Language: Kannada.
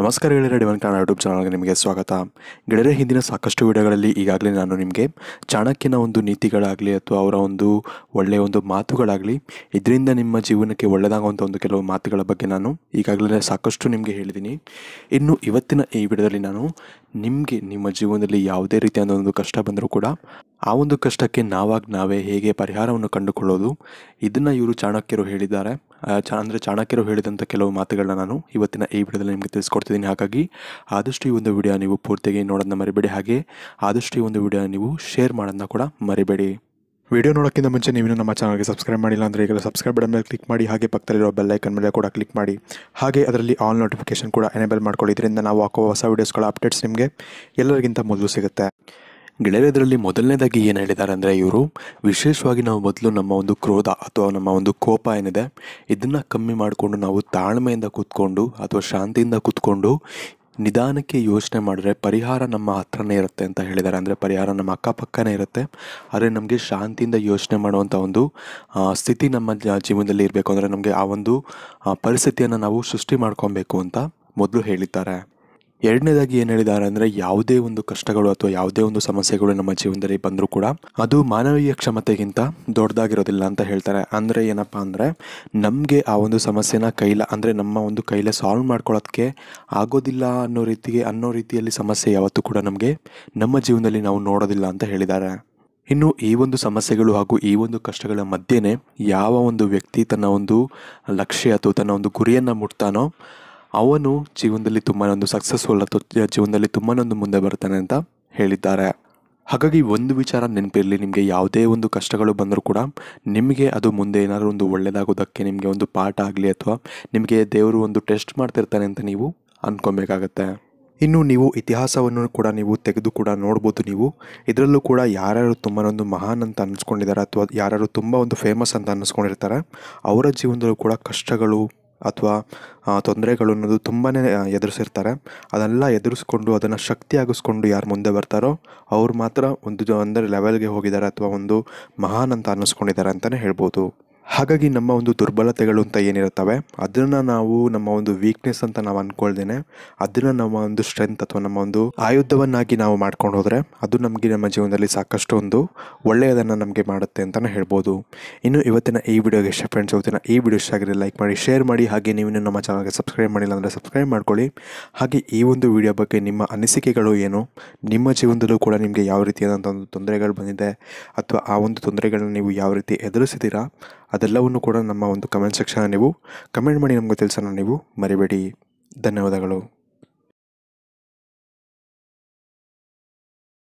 ನಮಸ್ಕಾರ ಹೇಳಿ ಡಿವನ್ ಕನ್ನಡ ಯೂಟ್ಯೂಬ್ ಚಾನಲ್ಗೆ ನಿಮಗೆ ಸ್ವಾಗತ ಗೆಳೆಯರ ಹಿಂದಿನ ಸಾಕಷ್ಟು ವಿಡಿಯೋಗಳಲ್ಲಿ ಈಗಾಗಲೇ ನಾನು ನಿಮಗೆ ಚಾಣಕ್ಯನ ಒಂದು ನೀತಿಗಳಾಗಲಿ ಅಥವಾ ಅವರ ಒಂದು ಒಳ್ಳೆಯ ಒಂದು ಮಾತುಗಳಾಗಲಿ ಇದರಿಂದ ನಿಮ್ಮ ಜೀವನಕ್ಕೆ ಒಳ್ಳೆಯದಾಗುವಂಥ ಒಂದು ಕೆಲವು ಮಾತುಗಳ ಬಗ್ಗೆ ನಾನು ಈಗಾಗಲೇ ಸಾಕಷ್ಟು ನಿಮಗೆ ಹೇಳಿದ್ದೀನಿ ಇನ್ನು ಇವತ್ತಿನ ಈ ವಿಡಿಯೋದಲ್ಲಿ ನಾನು ನಿಮಗೆ ನಿಮ್ಮ ಜೀವನದಲ್ಲಿ ಯಾವುದೇ ರೀತಿಯಾದ ಒಂದು ಕಷ್ಟ ಬಂದರೂ ಕೂಡ ಆ ಒಂದು ಕಷ್ಟಕ್ಕೆ ನಾವಾಗಿ ನಾವೇ ಹೇಗೆ ಪರಿಹಾರವನ್ನು ಕಂಡುಕೊಳ್ಳೋದು ಇದನ್ನು ಇವರು ಚಾಣಕ್ಯರು ಹೇಳಿದ್ದಾರೆ ಚ ಅಂದರೆ ಚಾಣಕ್ಯರು ಹೇಳಿದಂಥ ಕೆಲವು ಮಾತುಗಳನ್ನ ನಾನು ಇವತ್ತಿನ ಈ ವಿಡಿಯೋದಲ್ಲಿ ನಿಮಗೆ ತಿಳಿಸ್ಕೊಡ್ತಿದ್ದೀನಿ ಹಾಗಾಗಿ ಆದಷ್ಟು ಈ ಒಂದು ವಿಡಿಯೋ ನೀವು ಪೂರ್ತಿಯಾಗಿ ನೋಡೋದನ್ನ ಮರಿಬೇಡಿ ಹಾಗೆ ಆದಷ್ಟು ಈ ಒಂದು ವಿಡಿಯೋ ನೀವು ಶೇರ್ ಮಾಡೋದನ್ನ ಕೂಡ ಮರಿಬೇಡಿ ವಿಡಿಯೋ ನೋಡೋಕ್ಕಿಂತ ಮುಂಚೆ ನೀವು ನಮ್ಮ ಚಾನಲ್ಗೆ ಸಬ್ಸ್ಕ್ರೈಬ್ ಮಾಡಿಲ್ಲ ಅಂದರೆ ಈಗ ಸಬ್ಸ್ಕ್ರೈಬ್ ಬಟನ್ ಮೇಲೆ ಕ್ಲಿಕ್ ಮಾಡಿ ಹಾಗೆ ಪಕ್ಕದಲ್ಲಿರೋ ಬೆಲ್ಲೈಕನ್ ಮೇಲೆ ಕೂಡ ಕ್ಲಿಕ್ ಮಾಡಿ ಹಾಗೆ ಅದರಲ್ಲಿ ಆಲ್ ನೋಟಿಫಿಕೇಶನ್ ಕೂಡ ಎನೇಬಲ್ ಮಾಡ್ಕೊಳ್ಳಿ ಇದರಿಂದ ನಾವು ಹಾಕೋ ಹೊಸ ವೀಡಿಯೋಸ್ಗಳ ಅಪ್ಡೇಟ್ಸ್ ನಿಮಗೆ ಎಲ್ಲರಿಗಿಂತ ಮೊದಲು ಸಿಗುತ್ತೆ ಗೆಳೆಯರದರಲ್ಲಿ ಮೊದಲನೇದಾಗಿ ಏನು ಹೇಳಿದ್ದಾರೆ ಅಂದರೆ ಇವರು ವಿಶೇಷವಾಗಿ ನಾವು ಮೊದಲು ನಮ್ಮ ಒಂದು ಕ್ರೋಧ ಅಥವಾ ನಮ್ಮ ಒಂದು ಕೋಪ ಏನಿದೆ ಇದನ್ನು ಕಮ್ಮಿ ಮಾಡಿಕೊಂಡು ನಾವು ತಾಳ್ಮೆಯಿಂದ ಕೂತ್ಕೊಂಡು ಅಥವಾ ಶಾಂತಿಯಿಂದ ಕೂತ್ಕೊಂಡು ನಿಧಾನಕ್ಕೆ ಯೋಚನೆ ಮಾಡಿದ್ರೆ ಪರಿಹಾರ ನಮ್ಮ ಹತ್ರನೇ ಇರುತ್ತೆ ಅಂತ ಹೇಳಿದ್ದಾರೆ ಅಂದರೆ ಪರಿಹಾರ ನಮ್ಮ ಅಕ್ಕಪಕ್ಕನೇ ಇರುತ್ತೆ ಆದರೆ ನಮಗೆ ಶಾಂತಿಯಿಂದ ಯೋಚನೆ ಮಾಡುವಂಥ ಒಂದು ಸ್ಥಿತಿ ನಮ್ಮ ಜೀವನದಲ್ಲಿ ಇರಬೇಕು ಅಂದರೆ ನಮಗೆ ಆ ಒಂದು ಪರಿಸ್ಥಿತಿಯನ್ನು ನಾವು ಸೃಷ್ಟಿ ಮಾಡ್ಕೊಬೇಕು ಅಂತ ಮೊದಲು ಹೇಳಿದ್ದಾರೆ ಎರಡನೇದಾಗಿ ಏನು ಹೇಳಿದ್ದಾರೆ ಅಂದರೆ ಯಾವುದೇ ಒಂದು ಕಷ್ಟಗಳು ಅಥವಾ ಯಾವುದೇ ಒಂದು ಸಮಸ್ಯೆಗಳು ನಮ್ಮ ಜೀವನದಲ್ಲಿ ಬಂದರೂ ಕೂಡ ಅದು ಮಾನವೀಯ ಕ್ಷಮತೆಗಿಂತ ದೊಡ್ಡದಾಗಿರೋದಿಲ್ಲ ಅಂತ ಹೇಳ್ತಾರೆ ಅಂದರೆ ಏನಪ್ಪ ಅಂದರೆ ನಮಗೆ ಆ ಒಂದು ಸಮಸ್ಯೆನ ಕೈಲ ಅಂದರೆ ನಮ್ಮ ಒಂದು ಕೈಲ ಸಾಲ್ವ್ ಮಾಡ್ಕೊಳ್ಳೋದಕ್ಕೆ ಆಗೋದಿಲ್ಲ ಅನ್ನೋ ರೀತಿಗೆ ಅನ್ನೋ ರೀತಿಯಲ್ಲಿ ಸಮಸ್ಯೆ ಯಾವತ್ತೂ ಕೂಡ ನಮಗೆ ನಮ್ಮ ಜೀವನದಲ್ಲಿ ನಾವು ನೋಡೋದಿಲ್ಲ ಅಂತ ಹೇಳಿದ್ದಾರೆ ಇನ್ನು ಈ ಒಂದು ಸಮಸ್ಯೆಗಳು ಹಾಗೂ ಈ ಒಂದು ಕಷ್ಟಗಳ ಮಧ್ಯೆ ಯಾವ ಒಂದು ವ್ಯಕ್ತಿ ತನ್ನ ಒಂದು ಲಕ್ಷ್ಯ ಅಥವಾ ತನ್ನ ಒಂದು ಗುರಿಯನ್ನು ಮುಟ್ತಾನೋ ಅವನು ಜೀವನದಲ್ಲಿ ಒಂದು ಸಕ್ಸಸ್ಫುಲ್ ಅಥವಾ ಜೀವನದಲ್ಲಿ ಒಂದು ಮುಂದೆ ಬರ್ತಾನೆ ಅಂತ ಹೇಳಿದ್ದಾರೆ ಹಾಗಾಗಿ ಒಂದು ವಿಚಾರ ನೆನಪಿರಲಿ ನಿಮಗೆ ಯಾವುದೇ ಒಂದು ಕಷ್ಟಗಳು ಬಂದರೂ ಕೂಡ ನಿಮಗೆ ಅದು ಮುಂದೆ ಏನಾದರೂ ಒಂದು ಒಳ್ಳೆಯದಾಗೋದಕ್ಕೆ ನಿಮಗೆ ಒಂದು ಪಾಠ ಆಗಲಿ ಅಥವಾ ನಿಮಗೆ ದೇವರು ಒಂದು ಟೆಸ್ಟ್ ಮಾಡ್ತಿರ್ತಾನೆ ಅಂತ ನೀವು ಅಂದ್ಕೊಬೇಕಾಗತ್ತೆ ಇನ್ನು ನೀವು ಇತಿಹಾಸವನ್ನು ಕೂಡ ನೀವು ತೆಗೆದು ಕೂಡ ನೋಡ್ಬೋದು ನೀವು ಇದರಲ್ಲೂ ಕೂಡ ಯಾರ್ಯಾರು ಒಂದು ಮಹಾನ್ ಅಂತ ಅನ್ನಿಸ್ಕೊಂಡಿದ್ದಾರೆ ಅಥವಾ ಯಾರ್ಯಾರು ತುಂಬ ಒಂದು ಫೇಮಸ್ ಅಂತ ಅನ್ನಿಸ್ಕೊಂಡಿರ್ತಾರೆ ಅವರ ಜೀವನದಲ್ಲೂ ಕೂಡ ಕಷ್ಟಗಳು ಅಥವಾ ತೊಂದರೆಗಳು ಅನ್ನೋದು ತುಂಬಾ ಎದುರಿಸಿರ್ತಾರೆ ಅದೆಲ್ಲ ಎದುರಿಸ್ಕೊಂಡು ಅದನ್ನು ಶಕ್ತಿಯಾಗಿಸ್ಕೊಂಡು ಯಾರು ಮುಂದೆ ಬರ್ತಾರೋ ಅವ್ರು ಮಾತ್ರ ಒಂದು ಅಂದರೆ ಲೆವೆಲ್ಗೆ ಹೋಗಿದ್ದಾರೆ ಅಥವಾ ಒಂದು ಮಹಾನ್ ಅಂತ ಅನ್ನಿಸ್ಕೊಂಡಿದ್ದಾರೆ ಅಂತಲೇ ಹೇಳ್ಬೋದು ಹಾಗಾಗಿ ನಮ್ಮ ಒಂದು ದುರ್ಬಲತೆಗಳು ಅಂತ ಏನಿರುತ್ತವೆ ಅದನ್ನು ನಾವು ನಮ್ಮ ಒಂದು ವೀಕ್ನೆಸ್ ಅಂತ ನಾವು ಅಂದ್ಕೊಳ್ದೇನೆ ಅದನ್ನು ನಮ್ಮ ಒಂದು ಸ್ಟ್ರೆಂತ್ ಅಥವಾ ನಮ್ಮ ಒಂದು ಆಯುಧವನ್ನಾಗಿ ನಾವು ಮಾಡ್ಕೊಂಡು ಹೋದರೆ ಅದು ನಮಗೆ ನಮ್ಮ ಜೀವನದಲ್ಲಿ ಸಾಕಷ್ಟು ಒಂದು ಒಳ್ಳೆಯದನ್ನು ನಮಗೆ ಮಾಡುತ್ತೆ ಅಂತಲೇ ಹೇಳ್ಬೋದು ಇನ್ನು ಇವತ್ತಿನ ಈ ವಿಡಿಯೋಗೆ ಇಷ್ಟ ಫ್ರೆಂಡ್ಸ್ ಇವತ್ತಿನ ಈ ವಿಡಿಯೋ ಇಷ್ಟ ಆಗಿರಲಿ ಲೈಕ್ ಮಾಡಿ ಶೇರ್ ಮಾಡಿ ಹಾಗೆ ನೀವು ನಮ್ಮ ಚಾನಲ್ಗೆ ಸಬ್ಸ್ಕ್ರೈಬ್ ಮಾಡಿಲ್ಲ ಅಂದರೆ ಸಬ್ಸ್ಕ್ರೈಬ್ ಮಾಡ್ಕೊಳ್ಳಿ ಹಾಗೆ ಈ ಒಂದು ವಿಡಿಯೋ ಬಗ್ಗೆ ನಿಮ್ಮ ಅನಿಸಿಕೆಗಳು ಏನು ನಿಮ್ಮ ಜೀವನದಲ್ಲೂ ಕೂಡ ನಿಮಗೆ ಯಾವ ರೀತಿಯಾದಂಥ ಒಂದು ತೊಂದರೆಗಳು ಬಂದಿದೆ ಅಥವಾ ಆ ಒಂದು ತೊಂದರೆಗಳನ್ನ ನೀವು ಯಾವ ರೀತಿ ಎದುರಿಸಿದ್ದೀರಾ ಅದೆಲ್ಲವನ್ನು ಕೂಡ ನಮ್ಮ ಒಂದು ಕಮೆಂಟ್ ಸೆಕ್ಷನ್ ನೀವು ಕಮೆಂಟ್ ಮಾಡಿ ನಮಗೆ ತಿಳಿಸೋಣ ನೀವು ಮರಿಬೇಡಿ ಧನ್ಯವಾದಗಳು